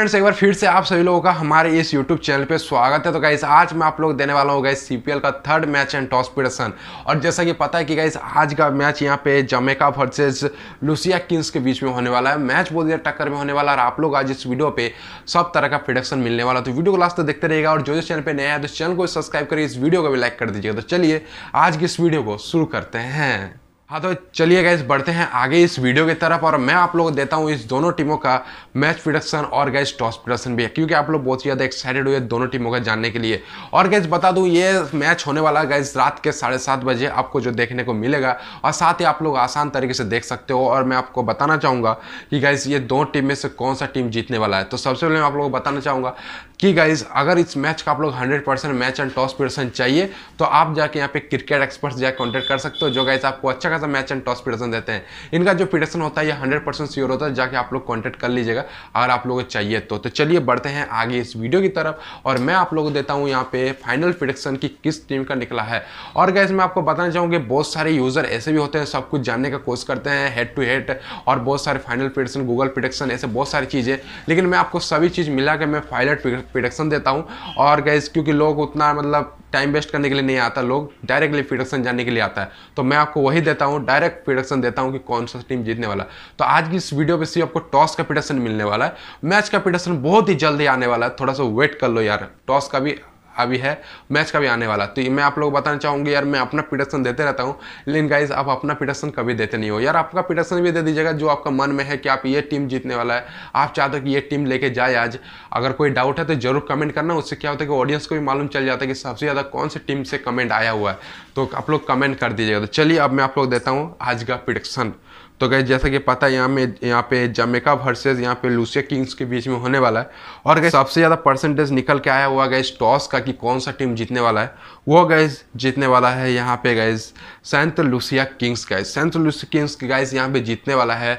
friends एक बार फिर से आप सभी लोगों का हमारे इस YouTube चैनल पे स्वागत है तो गाइस आज मैं आप लोग देने वाला हूँ गाइस CPL का थर्ड मैच एंड टॉस पिटसन और जैसा कि पता है कि गाइस आज का मैच यहाँ पे जमेका वर्सेस लुसिया किंग्स के बीच में होने वाला है मैच बहुत देर टक्कर में होने वाला है और आप लोग आज इस वीडियो पर सब तरह का प्रोडक्शन मिलने वाला तो वीडियो को लास्ट तक देखते रहेगा और जो जो चैनल पर नया है तो चैनल को सब्सक्राइब करिए इस वीडियो को भी लाइक कर दीजिएगा तो चलिए आज की इस वीडियो को शुरू करते हैं हाँ तो चलिए गैस बढ़ते हैं आगे इस वीडियो की तरफ और मैं आप लोग देता हूँ इस दोनों टीमों का मैच प्रोडक्शन और गैस टॉस प्रोडक्शन भी है क्योंकि आप लोग बहुत ज़्यादा एक्साइटेड हुए दोनों टीमों का जानने के लिए और गैस बता दूँ ये मैच होने वाला गैस रात के साढ़े सात बजे आपको जो देखने को मिलेगा और साथ ही आप लोग आसान तरीके से देख सकते हो और मैं आपको बताना चाहूँगा कि गैस ये दोनों टीम में से कौन सा टीम जीतने वाला है तो सबसे पहले मैं आप लोग को बताना चाहूँगा कि गाइज अगर इस मैच का आप लोग 100 percent match and toss prediction चाहिए तो आप जाके यहाँ पे क्रिकेट एक्सपर्ट्स जाकर कॉन्टेक्ट कर सकते हो जो गाइज आपको अच्छा as a match and toss पीटरसन देते हैं इनका जो पीटरसन होता है ये हंड्रेड परसेंट श्योर होता है जाके आप लोग कॉन्टैक्ट कर लीजिएगा अगर आप लोगों को चाहिए तो तो चलिए बढ़ते हैं आगे इस वीडियो की तरफ और मैं आप लोगों को देता हूँ यहाँ पे फाइनल प्रिडक्शन की किस टीम का निकला है और गैस मैं आपको बताना चाहूँगी बहुत सारे यूज़र ऐसे भी होते हैं सब कुछ जानने का कोशिश करते हैं हेड टू हेड और बहुत सारे फाइनल प्रिडक्शन गूगल प्रिडक्शन ऐसे बहुत सारी चीज़ें लेकिन मैं आपको सभी चीज़ मिला के मैं फाइनल प्रिडक्शन देता हूँ और गैस क्योंकि लोग उतना मतलब टाइम वेस्ट करने के लिए नहीं आता लोग डायरेक्टली प्रोडक्शन जानने के लिए आता है तो मैं आपको वही देता हूँ डायरेक्ट प्रोडक्शन देता हूँ कि कौन सा टीम जीतने वाला तो आज की इस वीडियो में सिर्फ आपको टॉस का प्रोडक्शन मिलने वाला है मैच का प्रोडक्शन बहुत ही जल्दी आने वाला है थोड़ा सा वेट कर लो यार टॉस का भी अभी है मैच का भी आने वाला तो ये मैं आप लोग बताना चाहूँगी यार मैं अपना प्रिडक्शन देते रहता हूँ लेकिन गाइज आप अपना पिटक्शन कभी देते नहीं हो यार आपका पिटक्शन भी दे दीजिएगा जो आपका मन में है कि आप ये टीम जीतने वाला है आप चाहते हो कि ये टीम लेके जाए आज अगर कोई डाउट है तो जरूर कमेंट करना उससे क्या होता है कि ऑडियंस को भी मालूम चल जाता है कि सबसे ज़्यादा कौन से टीम से कमेंट आया हुआ है तो आप लोग कमेंट कर दीजिएगा तो चलिए अब मैं आप लोग देता हूँ आज का पिटक्शन तो गैस जैसा कि पता है यहाँ में यहाँ पे जमेका वर्सेज यहाँ पे लूसिया किंग्स के बीच में होने वाला है और गैस सबसे ज़्यादा परसेंटेज निकल के आया हुआ गैस टॉस का कि कौन सा टीम जीतने वाला है वो गैस जीतने वाला है यहाँ पे guess Saint Lucia Kings guess Saint Lucia Kings guess यहाँ पे जीतने वाला है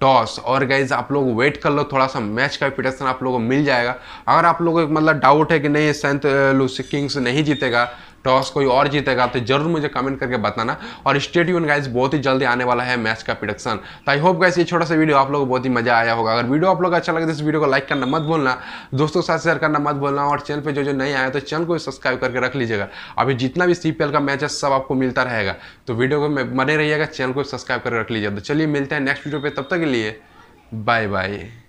टॉस और गाइज आप लोग वेट कर लो थोड़ा सा मैच का प्रिपरेशन आप लोगों को मिल जाएगा अगर आप लोगों को मतलब डाउट है कि नहीं सेंट लूसी किंग्स नहीं जीतेगा टॉस कोई और जीतेगा तो जरूर मुझे कमेंट करके बताना और स्टेट यून गाइज बहुत ही जल्दी आने वाला है मैच का प्रिडक्शन तो आई होप गाइज ये छोटा सा वीडियो आप लोगों को बहुत ही मजा आया होगा अगर वीडियो आप लोग अच्छा लगे तो इस वीडियो को लाइक करना मत भूलना दोस्तों के साथ शेयर करना मत भूलना और चैनल पर जो जो नहीं आया तो चैनल को सब्सक्राइब करके रख लीजिएगा अभी जितना भी सी का मैच है सब आपको मिलता रहेगा तो वीडियो को बने रहिएगा चैनल को सब्सक्राइब करके रख लीजिएगा तो चलिए मिलते हैं नेक्स्ट वीडियो पर तब तक के लिए बाय बाय